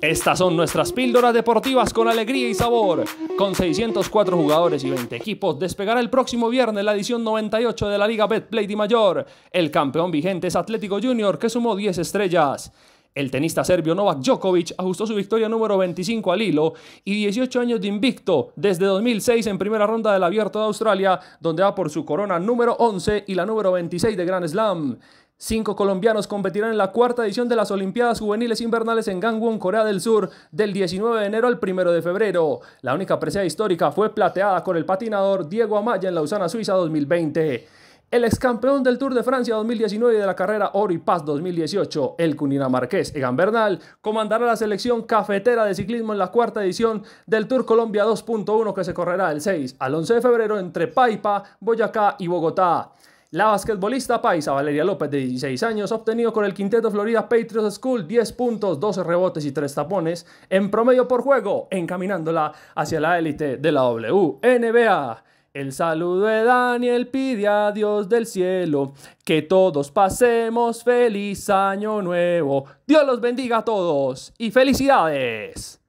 Estas son nuestras píldoras deportivas con alegría y sabor. Con 604 jugadores y 20 equipos, despegará el próximo viernes la edición 98 de la Liga Betplay y Mayor. El campeón vigente es Atlético Junior, que sumó 10 estrellas. El tenista serbio Novak Djokovic ajustó su victoria número 25 al hilo y 18 años de invicto desde 2006 en primera ronda del Abierto de Australia, donde va por su corona número 11 y la número 26 de Grand Slam. Cinco colombianos competirán en la cuarta edición de las Olimpiadas Juveniles Invernales en Gangwon, Corea del Sur, del 19 de enero al 1 de febrero. La única presea histórica fue plateada con el patinador Diego Amaya en Lausana, Suiza 2020. El ex campeón del Tour de Francia 2019 y de la carrera Oro y Paz 2018, el cuninamarqués Egan Bernal, comandará la selección cafetera de ciclismo en la cuarta edición del Tour Colombia 2.1 que se correrá del 6 al 11 de febrero entre Paipa, Boyacá y Bogotá. La basquetbolista paisa Valeria López, de 16 años, ha obtenido con el quinteto Florida Patriots School 10 puntos, 12 rebotes y 3 tapones en promedio por juego, encaminándola hacia la élite de la WNBA. El saludo de Daniel pide a Dios del cielo que todos pasemos feliz año nuevo. Dios los bendiga a todos y felicidades.